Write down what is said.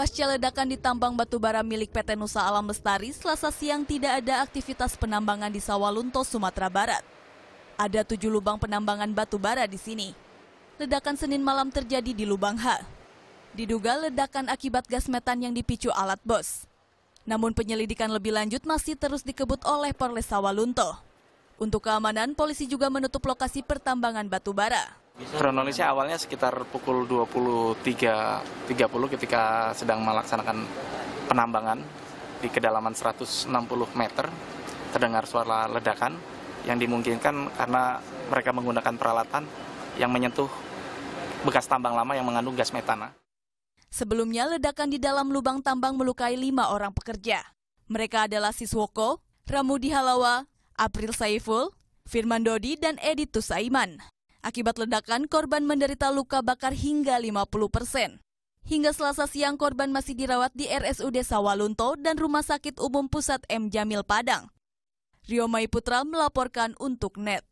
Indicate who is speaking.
Speaker 1: Pasca ledakan di tambang batubara milik PT Nusa Alam Lestari, selasa siang tidak ada aktivitas penambangan di Sawalunto, Sumatera Barat. Ada tujuh lubang penambangan batubara di sini. Ledakan Senin malam terjadi di lubang H. Diduga ledakan akibat gas metan yang dipicu alat bos. Namun penyelidikan lebih lanjut masih terus dikebut oleh Polres Sawalunto. Untuk keamanan, polisi juga menutup lokasi pertambangan batubara.
Speaker 2: Kronologisnya awalnya sekitar pukul 23.30 ketika sedang melaksanakan penambangan di kedalaman 160 meter terdengar suara ledakan yang dimungkinkan karena mereka menggunakan peralatan yang menyentuh bekas tambang lama yang mengandung gas metana.
Speaker 1: Sebelumnya ledakan di dalam lubang tambang melukai lima orang pekerja. Mereka adalah Siswoko, Ramudi Halawa, April Saiful, Firman Dodi, dan Edi Tusaiman. Akibat ledakan, korban menderita luka bakar hingga 50 persen. Hingga selasa siang, korban masih dirawat di RSUD Sawalunto dan Rumah Sakit Umum Pusat M. Jamil Padang. Rio Mai Putra melaporkan untuk NET.